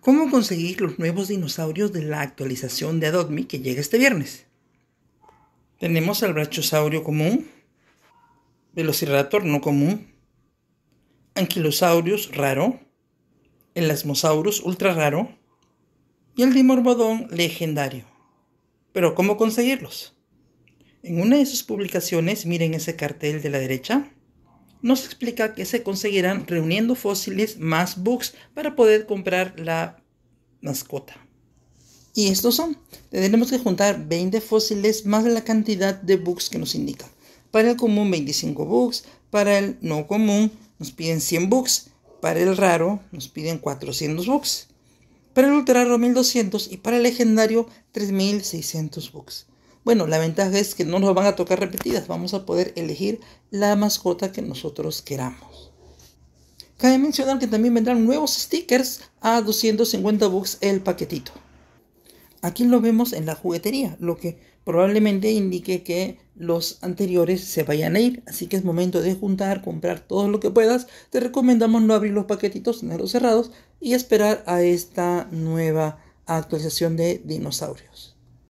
¿Cómo conseguir los nuevos dinosaurios de la actualización de Adobe que llega este viernes? Tenemos al brachosaurio común, velociraptor no común, anquilosaurus raro, el asmosaurus ultra raro y el dimorbodón legendario. Pero ¿cómo conseguirlos? En una de sus publicaciones, miren ese cartel de la derecha, nos explica que se conseguirán reuniendo fósiles más books para poder comprar la mascota. Y estos son. Tendremos que juntar 20 fósiles más la cantidad de books que nos indica. Para el común 25 books, para el no común nos piden 100 books, para el raro nos piden 400 books, para el ultra raro 1200 y para el legendario 3600 books. Bueno, la ventaja es que no nos van a tocar repetidas, vamos a poder elegir la mascota que nosotros queramos. Cabe mencionar que también vendrán nuevos stickers a 250 bucks el paquetito. Aquí lo vemos en la juguetería, lo que probablemente indique que los anteriores se vayan a ir. Así que es momento de juntar, comprar todo lo que puedas. Te recomendamos no abrir los paquetitos, tenerlos cerrados y esperar a esta nueva actualización de dinosaurios.